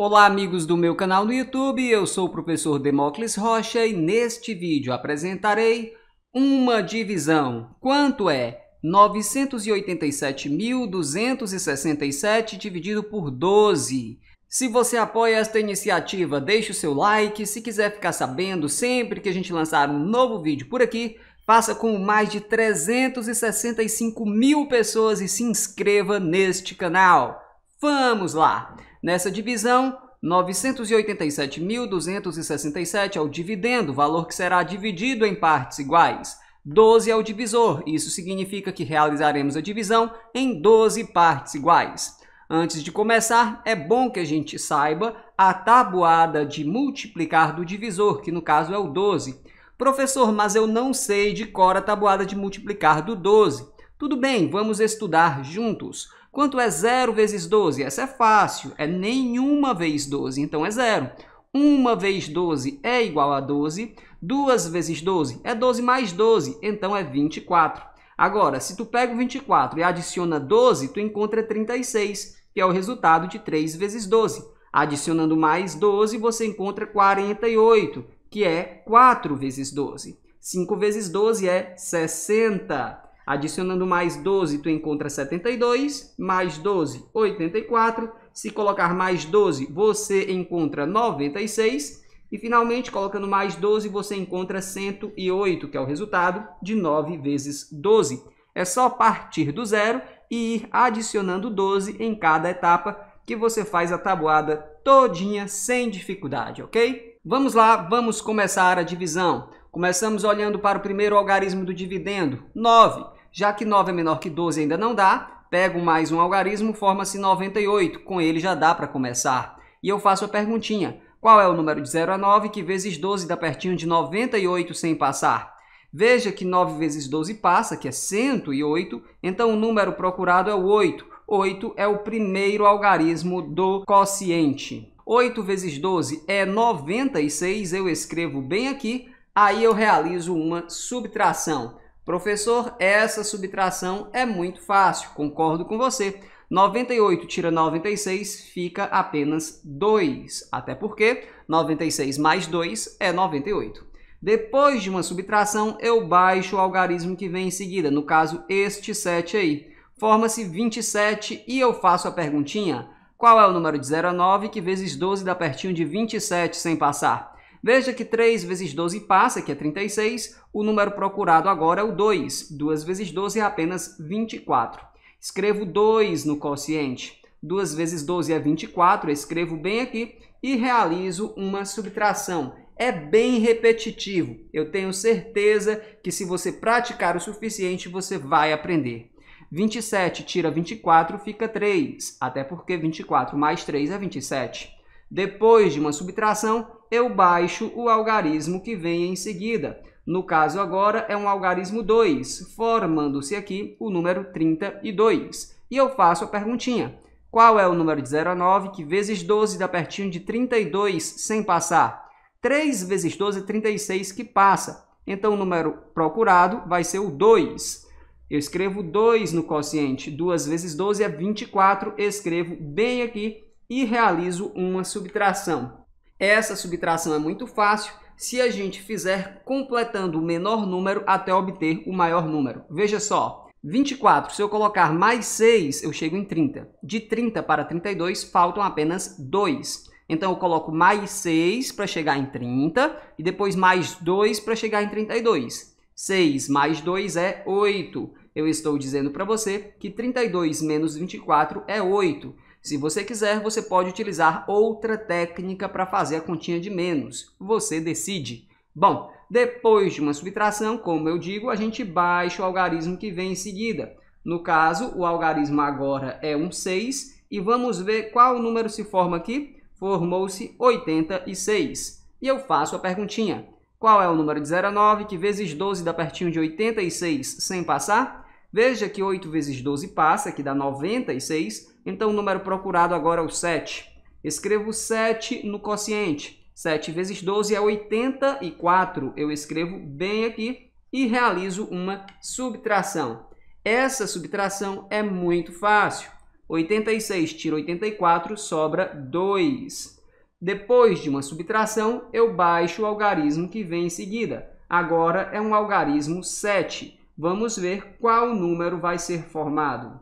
Olá amigos do meu canal no YouTube, eu sou o professor Demócles Rocha e neste vídeo apresentarei uma divisão. Quanto é 987.267 dividido por 12? Se você apoia esta iniciativa, deixe o seu like. Se quiser ficar sabendo sempre que a gente lançar um novo vídeo por aqui, faça com mais de 365 mil pessoas e se inscreva neste canal. Vamos lá! Nessa divisão, 987.267 é o dividendo, valor que será dividido em partes iguais. 12 é o divisor, isso significa que realizaremos a divisão em 12 partes iguais. Antes de começar, é bom que a gente saiba a tabuada de multiplicar do divisor, que no caso é o 12. Professor, mas eu não sei de cor a tabuada de multiplicar do 12. Tudo bem, vamos estudar juntos. Quanto é 0 vezes 12? Essa é fácil, é nenhuma vez 12, então é zero. 1 vezes 12 é igual a 12, 2 vezes 12 é 12 mais 12, então é 24. Agora, se tu pega o 24 e adiciona 12, tu encontra 36, que é o resultado de 3 vezes 12. Adicionando mais 12, você encontra 48, que é 4 vezes 12. 5 vezes 12 é 60. Adicionando mais 12, tu encontra 72, mais 12, 84. Se colocar mais 12, você encontra 96. E, finalmente, colocando mais 12, você encontra 108, que é o resultado de 9 vezes 12. É só partir do zero e ir adicionando 12 em cada etapa que você faz a tabuada todinha sem dificuldade, ok? Vamos lá, vamos começar a divisão. Começamos olhando para o primeiro algarismo do dividendo, 9. Já que 9 é menor que 12 ainda não dá, pego mais um algarismo, forma-se 98. Com ele já dá para começar. E eu faço a perguntinha. Qual é o número de 0 a 9 que vezes 12 dá pertinho de 98 sem passar? Veja que 9 vezes 12 passa, que é 108, então o número procurado é o 8. 8 é o primeiro algarismo do quociente. 8 vezes 12 é 96, eu escrevo bem aqui, aí eu realizo uma subtração. Professor, essa subtração é muito fácil, concordo com você. 98 tira 96 fica apenas 2, até porque 96 mais 2 é 98. Depois de uma subtração, eu baixo o algarismo que vem em seguida, no caso este 7 aí. Forma-se 27 e eu faço a perguntinha, qual é o número de 0 a 9 que vezes 12 dá pertinho de 27 sem passar? Veja que 3 vezes 12 passa, que é 36. O número procurado agora é o 2. 2 vezes 12 é apenas 24. Escrevo 2 no quociente. 2 vezes 12 é 24, escrevo bem aqui e realizo uma subtração. É bem repetitivo. Eu tenho certeza que se você praticar o suficiente, você vai aprender. 27 tira 24, fica 3, até porque 24 mais 3 é 27. Depois de uma subtração, eu baixo o algarismo que vem em seguida. No caso agora é um algarismo 2, formando-se aqui o número 32. E eu faço a perguntinha. Qual é o número de 0 a 9 que vezes 12 dá pertinho de 32 sem passar? 3 vezes 12 é 36 que passa. Então o número procurado vai ser o 2. Eu escrevo 2 no quociente, 2 vezes 12 é 24, escrevo bem aqui e realizo uma subtração. Essa subtração é muito fácil se a gente fizer completando o menor número até obter o maior número. Veja só, 24, se eu colocar mais 6, eu chego em 30. De 30 para 32, faltam apenas 2. Então, eu coloco mais 6 para chegar em 30 e depois mais 2 para chegar em 32. 6 mais 2 é 8. Eu estou dizendo para você que 32 menos 24 é 8. Se você quiser, você pode utilizar outra técnica para fazer a continha de menos. Você decide. Bom, depois de uma subtração, como eu digo, a gente baixa o algarismo que vem em seguida. No caso, o algarismo agora é um 6 e vamos ver qual número se forma aqui. Formou-se 86. E eu faço a perguntinha. Qual é o número de 0 a 9 que vezes 12 dá pertinho de 86 sem passar? Veja que 8 vezes 12 passa, que dá 96, então o número procurado agora é o 7. Escrevo 7 no quociente. 7 vezes 12 é 84. Eu escrevo bem aqui e realizo uma subtração. Essa subtração é muito fácil. 86 tira 84, sobra 2. Depois de uma subtração, eu baixo o algarismo que vem em seguida. Agora é um algarismo 7. Vamos ver qual número vai ser formado.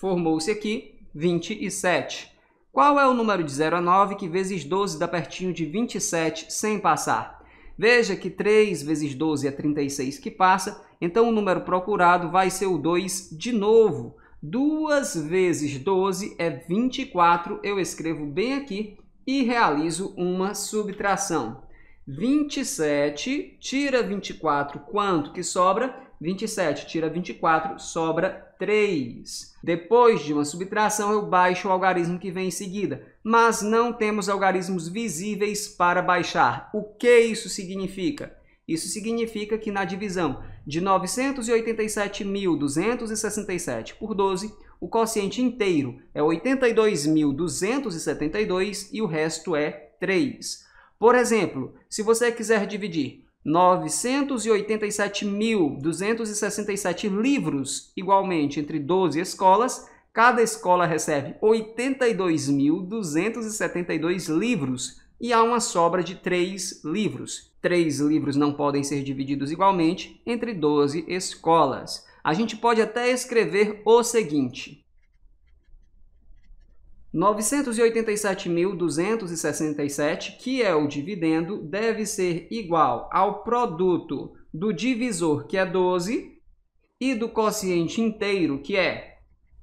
Formou-se aqui 27. Qual é o número de 0 a 9 que vezes 12 dá pertinho de 27 sem passar? Veja que 3 vezes 12 é 36 que passa, então o número procurado vai ser o 2 de novo. 2 vezes 12 é 24, eu escrevo bem aqui e realizo uma subtração. 27 tira 24, quanto que sobra? 27 tira 24, sobra 3. Depois de uma subtração, eu baixo o algarismo que vem em seguida, mas não temos algarismos visíveis para baixar. O que isso significa? Isso significa que na divisão de 987.267 por 12, o quociente inteiro é 82.272 e o resto é 3. Por exemplo, se você quiser dividir 987.267 livros, igualmente entre 12 escolas. Cada escola recebe 82.272 livros e há uma sobra de 3 livros. Três livros não podem ser divididos igualmente entre 12 escolas. A gente pode até escrever o seguinte: 987.267, que é o dividendo, deve ser igual ao produto do divisor, que é 12, e do quociente inteiro, que é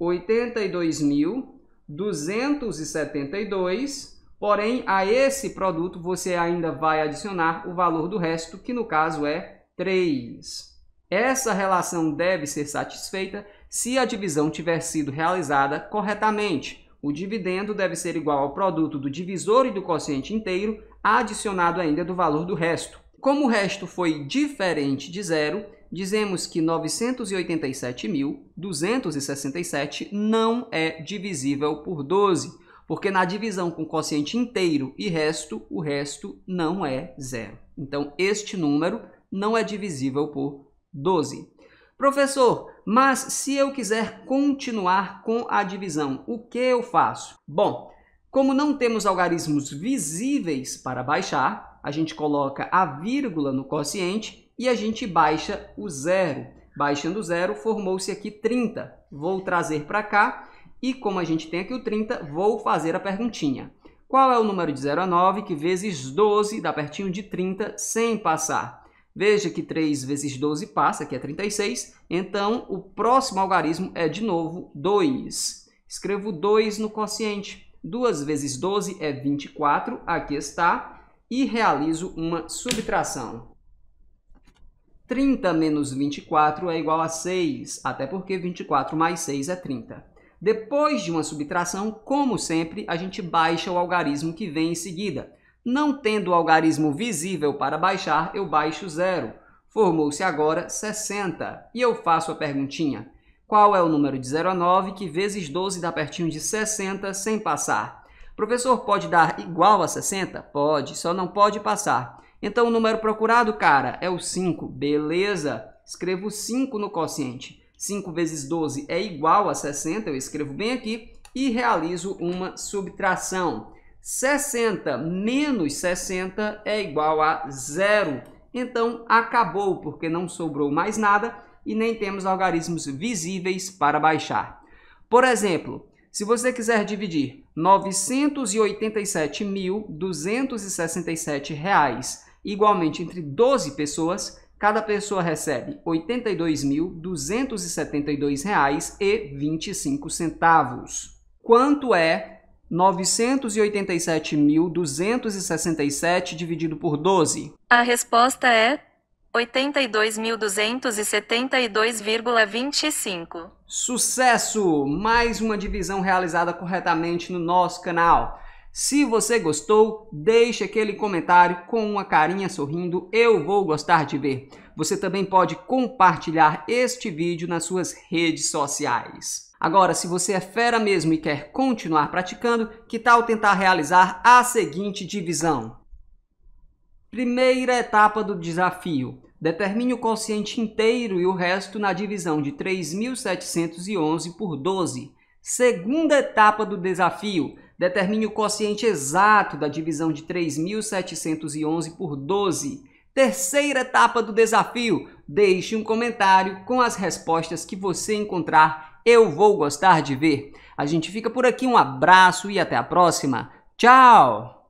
82.272. Porém, a esse produto você ainda vai adicionar o valor do resto, que no caso é 3. Essa relação deve ser satisfeita se a divisão tiver sido realizada corretamente. O dividendo deve ser igual ao produto do divisor e do quociente inteiro, adicionado ainda do valor do resto. Como o resto foi diferente de zero, dizemos que 987.267 não é divisível por 12, porque na divisão com quociente inteiro e resto, o resto não é zero. Então, este número não é divisível por 12. Professor, mas se eu quiser continuar com a divisão, o que eu faço? Bom, como não temos algarismos visíveis para baixar, a gente coloca a vírgula no quociente e a gente baixa o zero. Baixando o zero, formou-se aqui 30. Vou trazer para cá e como a gente tem aqui o 30, vou fazer a perguntinha. Qual é o número de 0 a 9 que vezes 12 dá pertinho de 30 sem passar? Veja que 3 vezes 12 passa, que é 36. Então, o próximo algarismo é, de novo, 2. Escrevo 2 no quociente. 2 vezes 12 é 24, aqui está. E realizo uma subtração. 30 menos 24 é igual a 6, até porque 24 mais 6 é 30. Depois de uma subtração, como sempre, a gente baixa o algarismo que vem em seguida. Não tendo o algarismo visível para baixar, eu baixo zero. Formou-se agora 60. E eu faço a perguntinha. Qual é o número de 0 a 9 que vezes 12 dá pertinho de 60 sem passar? Professor, pode dar igual a 60? Pode, só não pode passar. Então, o número procurado, cara, é o 5. Beleza. Escrevo 5 no quociente. 5 vezes 12 é igual a 60, eu escrevo bem aqui, e realizo uma subtração. 60 menos 60 é igual a zero. Então, acabou, porque não sobrou mais nada e nem temos algarismos visíveis para baixar. Por exemplo, se você quiser dividir R$ 987.267 igualmente entre 12 pessoas, cada pessoa recebe R$ 82.272,25. Quanto é 987.267 dividido por 12? A resposta é 82.272,25. Sucesso! Mais uma divisão realizada corretamente no nosso canal. Se você gostou, deixe aquele comentário com uma carinha sorrindo, eu vou gostar de ver. Você também pode compartilhar este vídeo nas suas redes sociais. Agora, se você é fera mesmo e quer continuar praticando, que tal tentar realizar a seguinte divisão? Primeira etapa do desafio. Determine o quociente inteiro e o resto na divisão de 3.711 por 12. Segunda etapa do desafio. Determine o quociente exato da divisão de 3.711 por 12. Terceira etapa do desafio. Deixe um comentário com as respostas que você encontrar eu vou gostar de ver. A gente fica por aqui, um abraço e até a próxima. Tchau!